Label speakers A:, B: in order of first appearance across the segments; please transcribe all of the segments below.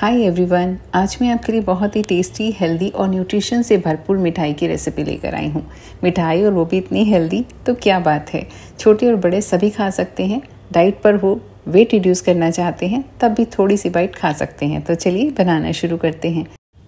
A: hi everyone आज मैं आपके लिए बहुत ही टेस्टी हेल्दी और न्यूट्रिशन से भरपूर मिठाई की रेसिपी लेकर आई हूँ मिठाई और वो भी इतनी हेल्दी तो क्या बात है छोटे और बड़े सभी खा सकते हैं डाइट पर हो वेट रिड्यूस करना चाहते हैं तब भी थोड़ी सी बाइट खा सकते हैं तो चलिए बनाना शुरू करते हैं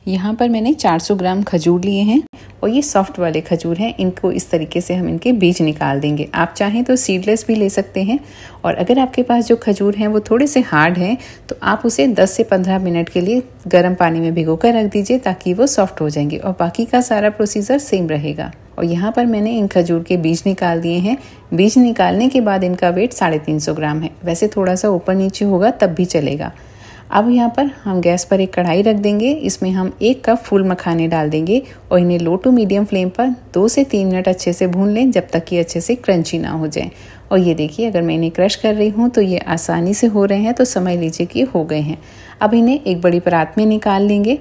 A: यहाँ पर मैंने 400 ग्राम खजूर लिए हैं और ये सॉफ्ट वाले खजूर हैं इनको इस तरीके से हम इनके बीज निकाल देंगे आप चाहें तो सीडलेस भी ले सकते हैं और अगर आपके पास जो खजूर हैं वो थोड़े से हार्ड हैं तो आप उसे 10 से 15 मिनट के लिए गर्म पानी में भिगो कर रख दीजिए ताकि वो सॉफ्ट हो जाएंगे और बाकी का सारा प्रोसीजर सेम रहेगा और यहाँ पर मैंने इन खजूर के बीज निकाल दिए हैं बीज निकालने के बाद इनका वेट साढ़े ग्राम है वैसे थोड़ा सा ऊपर नीचे होगा तब भी चलेगा अब यहाँ पर हम गैस पर एक कढ़ाई रख देंगे इसमें हम एक कप फूल मखाने डाल देंगे और इन्हें लो टू मीडियम फ्लेम पर दो से तीन मिनट अच्छे से भून लें जब तक कि अच्छे से क्रंची ना हो जाए और ये देखिए अगर मैं इन्हें क्रश कर रही हूँ तो ये आसानी से हो रहे हैं तो समझ लीजिए कि हो गए हैं अब इन्हें एक बड़ी परात में निकाल लेंगे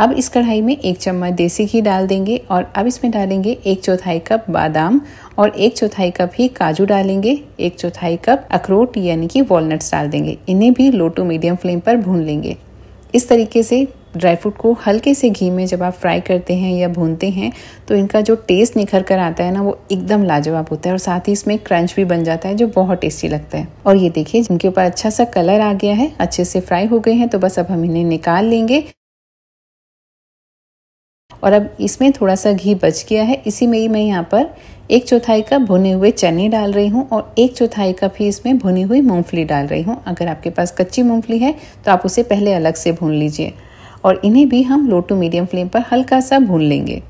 A: अब इस कढ़ाई में एक चम्मच देसी घी डाल देंगे और अब इसमें डालेंगे एक चौथाई कप बादाम और एक चौथाई कप ही काजू डालेंगे एक चौथाई कप अखरोट यानी कि वॉलनट्स डाल देंगे इन्हें भी लो टू मीडियम फ्लेम पर भून लेंगे इस तरीके से ड्राई फ्रूट को हल्के से घी में जब आप फ्राई करते हैं या भूनते हैं तो इनका जो टेस्ट निखर कर आता है ना वो एकदम लाजवाब होता है और साथ ही इसमें क्रंच भी बन जाता है जो बहुत टेस्टी लगता है और ये देखिए इनके ऊपर अच्छा सा कलर आ गया है अच्छे से फ्राई हो गए हैं तो बस अब हम इन्हें निकाल लेंगे और अब इसमें थोड़ा सा घी बच गया है इसी में ही मैं यहाँ पर एक चौथाई कप भुने हुए चने डाल रही हूँ और एक चौथाई कप ही इसमें भुनी हुई मूंगफली डाल रही हूँ अगर आपके पास कच्ची मूंगफली है तो आप उसे पहले अलग से भून लीजिए और इन्हें भी हम लो टू मीडियम फ्लेम पर हल्का सा भून लेंगे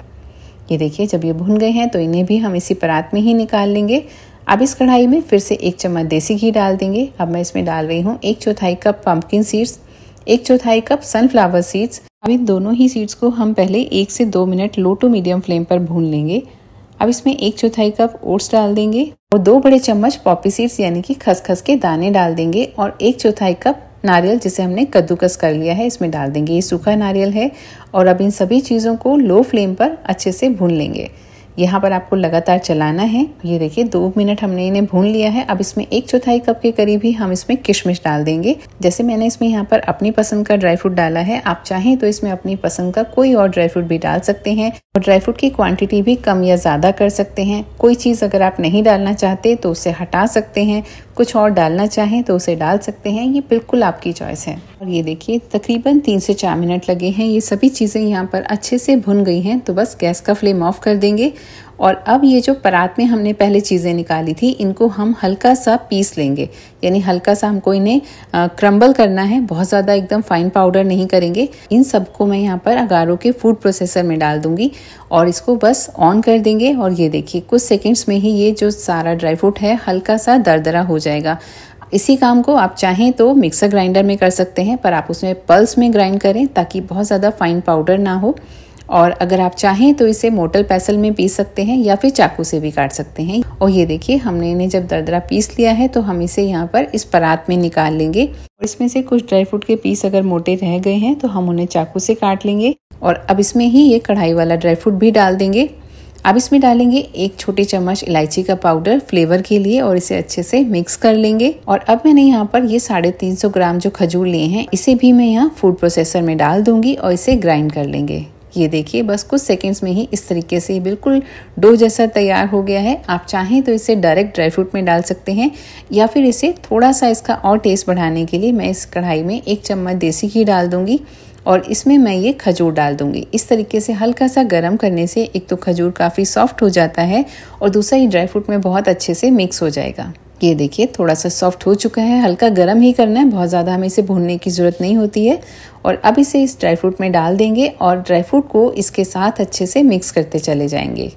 A: ये देखिए जब ये भून गए हैं तो इन्हें भी हम इसी परात में ही निकाल लेंगे अब इस कढ़ाई में फिर से एक चम्मच देसी घी डाल देंगे अब मैं इसमें डाल रही हूँ एक चौथाई कप पम्पकिन सीड्स एक चौथाई कप सनफ्लावर सीड्स अब इन दोनों ही सीड्स को हम पहले एक से दो minute low to medium flame पर भून लेंगे अब इसमें एक चौथाई कप ओट्स डाल देंगे और दो बड़े चम्मच पॉपी सीड्स यानी कि खसखस के दाने डाल देंगे और एक चौथाई कप नारियल जिसे हमने कद्दूकस कर लिया है इसमें डाल देंगे ये सूखा नारियल है और अब इन सभी चीज़ों को लो फ्लेम पर अच्छे से भून लेंगे यहाँ पर आपको लगातार चलाना है ये देखिए दो मिनट हमने इन्हें भून लिया है अब इसमें एक चौथाई कप के करीब ही हम इसमें किशमिश डाल देंगे जैसे मैंने इसमें यहाँ पर अपनी पसंद का ड्राई फ्रूट डाला है आप चाहें तो इसमें अपनी पसंद का कोई और ड्राई फ्रूट भी डाल सकते हैं और ड्राई फ्रूट की क्वांटिटी भी कम या ज़्यादा कर सकते हैं कोई चीज़ अगर आप नहीं डालना चाहते तो उसे हटा सकते हैं कुछ और डालना चाहें तो उसे डाल सकते हैं ये बिल्कुल आपकी चॉइस है और ये देखिए तकरीबन तीन से चार मिनट लगे हैं ये सभी चीज़ें यहाँ पर अच्छे से भुन गई हैं तो बस गैस का फ्लेम ऑफ कर देंगे और अब ये जो परात में हमने पहले चीज़ें निकाली थी इनको हम हल्का सा पीस लेंगे यानी हल्का सा हमको इन्हें क्रम्बल करना है बहुत ज़्यादा एकदम फाइन पाउडर नहीं करेंगे इन सबको मैं यहाँ पर अगारो के फूड प्रोसेसर में डाल दूँगी और इसको बस ऑन कर देंगे और ये देखिए कुछ सेकेंड्स में ही ये जो सारा ड्राई फ्रूट है हल्का सा दरदरा हो जाएगा इसी काम को आप चाहें तो मिक्सर ग्राइंडर में कर सकते हैं पर आप उसमें पल्स में ग्राइंड करें ताकि बहुत ज़्यादा फाइन पाउडर ना हो और अगर आप चाहें तो इसे मोटल पैसल में पीस सकते हैं या फिर चाकू से भी काट सकते हैं और ये देखिए हमने इन्हें जब दरदरा पीस लिया है तो हम इसे यहाँ पर इस परात में निकाल लेंगे और इसमें से कुछ ड्राई फ्रूट के पीस अगर मोटे रह गए हैं तो हम उन्हें चाकू से काट लेंगे और अब इसमें ही ये कढ़ाई वाला ड्राई फ्रूट भी डाल देंगे अब इसमें डालेंगे एक छोटी चम्मच इलायची का पाउडर फ्लेवर के लिए और इसे अच्छे से मिक्स कर लेंगे और अब मैंने यहाँ पर ये साढ़े तीन सौ ग्राम जो खजूर लिए हैं इसे भी मैं यहाँ फूड प्रोसेसर में डाल दूंगी और इसे ग्राइंड कर लेंगे ये देखिए बस कुछ सेकेंड्स में ही इस तरीके से बिल्कुल डो जैसा तैयार हो गया है आप चाहें तो इसे डायरेक्ट ड्राई फ्रूट में डाल सकते हैं या फिर इसे थोड़ा सा इसका और टेस्ट बढ़ाने के लिए मैं इस कढ़ाई में एक चम्मच देसी घी डाल दूँगी और इसमें मैं ये खजूर डाल दूंगी इस तरीके से हल्का सा गर्म करने से एक तो खजूर काफ़ी सॉफ्ट हो जाता है और दूसरा ये ड्राई फ्रूट में बहुत अच्छे से मिक्स हो जाएगा ये देखिए थोड़ा सा सॉफ्ट हो चुका है हल्का गर्म ही करना है बहुत ज़्यादा हमें इसे भूनने की ज़रूरत नहीं होती है और अब इसे इस ड्राई फ्रूट में डाल देंगे और ड्राई फ्रूट को इसके साथ अच्छे से मिक्स करते चले जाएंगे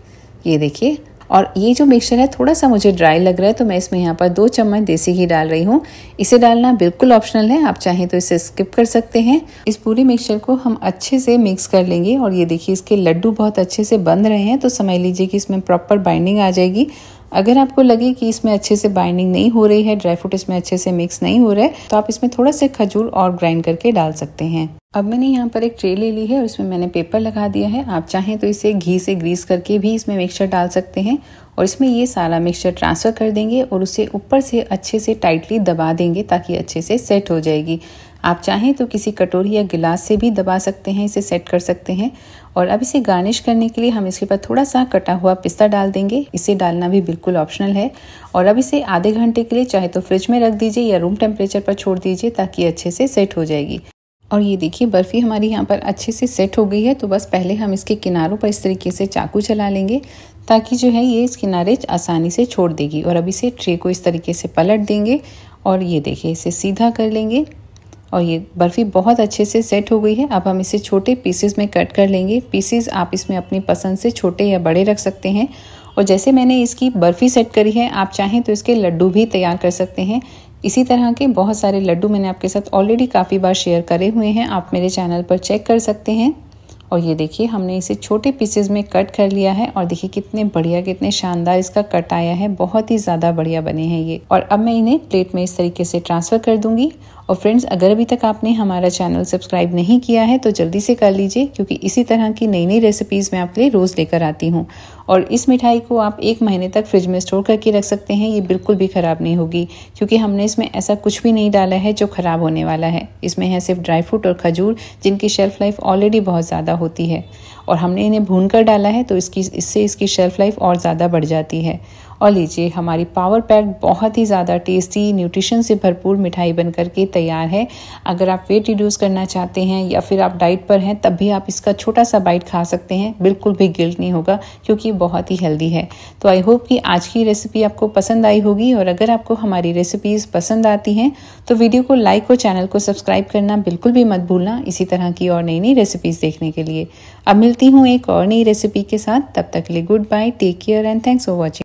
A: ये देखिए और ये जो मिक्सचर है थोड़ा सा मुझे ड्राई लग रहा है तो मैं इसमें यहाँ पर दो चम्मच देसी घी डाल रही हूँ इसे डालना बिल्कुल ऑप्शनल है आप चाहें तो इसे स्किप कर सकते हैं इस पूरे मिक्सचर को हम अच्छे से मिक्स कर लेंगे और ये देखिए इसके लड्डू बहुत अच्छे से बन रहे हैं तो समझ लीजिए कि इसमें प्रॉपर बाइंडिंग आ जाएगी अगर आपको लगे कि इसमें अच्छे से बाइंडिंग नहीं हो रही है ड्राई फ्रूट इसमें अच्छे से मिक्स नहीं हो रहा है तो आप इसमें थोड़ा सा खजूर और ग्राइंड करके डाल सकते हैं अब मैंने यहाँ पर एक ट्रे ले ली है और इसमें मैंने पेपर लगा दिया है आप चाहें तो इसे घी से ग्रीस करके भी इसमें मिक्सचर डाल सकते हैं और इसमें ये सारा मिक्सचर ट्रांसफ़र कर देंगे और उसे ऊपर से अच्छे से टाइटली दबा देंगे ताकि अच्छे से सेट हो जाएगी आप चाहें तो किसी कटोरी या गिलास से भी दबा सकते हैं इसे सेट कर सकते हैं और अब इसे गार्निश करने के लिए हम इसके ऊपर थोड़ा सा कटा हुआ पिस्ता डाल देंगे इसे डालना भी बिल्कुल ऑप्शनल है और अब इसे आधे घंटे के लिए चाहे तो फ्रिज में रख दीजिए या रूम टेम्परेचर पर छोड़ दीजिए ताकि अच्छे से सेट हो जाएगी और ये देखिए बर्फ़ी हमारी यहाँ पर अच्छे से सेट हो गई है तो बस पहले हम इसके किनारों पर इस तरीके से चाकू चला लेंगे ताकि जो है ये इस किनारे आसानी से छोड़ देगी और अब इसे ट्रे को इस तरीके से पलट देंगे और ये देखिए इसे सीधा कर लेंगे और ये बर्फ़ी बहुत अच्छे से सेट हो गई है अब हम इसे छोटे पीसेस में कट कर लेंगे पीसेस आप इसमें अपनी पसंद से छोटे या बड़े रख सकते हैं और जैसे मैंने इसकी बर्फ़ी सेट करी है आप चाहें तो इसके लड्डू भी तैयार कर सकते हैं इसी तरह के बहुत सारे लड्डू मैंने आपके साथ ऑलरेडी काफ़ी बार शेयर करे हुए हैं आप मेरे चैनल पर चेक कर सकते हैं और ये देखिए हमने इसे छोटे पीसेज में कट कर लिया है और देखिए कितने बढ़िया कितने शानदार इसका कट आया है बहुत ही ज़्यादा बढ़िया बने हैं ये और अब मैं इन्हें प्लेट में इस तरीके से ट्रांसफ़र कर दूंगी और फ्रेंड्स अगर अभी तक आपने हमारा चैनल सब्सक्राइब नहीं किया है तो जल्दी से कर लीजिए क्योंकि इसी तरह की नई नई रेसिपीज़ मैं आपके लिए रोज़ लेकर आती हूँ और इस मिठाई को आप एक महीने तक फ्रिज में स्टोर करके रख सकते हैं ये बिल्कुल भी ख़राब नहीं होगी क्योंकि हमने इसमें ऐसा कुछ भी नहीं डाला है जो ख़राब होने वाला है इसमें है सिर्फ ड्राई फ्रूट और खजूर जिनकी शेल्फ़ लाइफ ऑलरेडी बहुत ज़्यादा होती है और हमने इन्हें भून कर डाला है तो इसकी इससे इसकी शेल्फ़ लाइफ और ज़्यादा बढ़ जाती है और लीजिए हमारी पावर पैक बहुत ही ज़्यादा टेस्टी न्यूट्रिशन से भरपूर मिठाई बन करके तैयार है अगर आप वेट रिड्यूस करना चाहते हैं या फिर आप डाइट पर हैं तब भी आप इसका छोटा सा बाइट खा सकते हैं बिल्कुल भी गिल्ट नहीं होगा क्योंकि बहुत ही हेल्दी है तो आई होप कि आज की रेसिपी आपको पसंद आई होगी और अगर आपको हमारी रेसिपीज़ पसंद आती हैं तो वीडियो को लाइक और चैनल को सब्सक्राइब करना बिल्कुल भी मत भूलना इसी तरह की और नई नई रेसिपीज़ देखने के लिए अब मिलती हूँ एक और नई रेसिपी के साथ तब तक लिए good bye take care and thanks for watching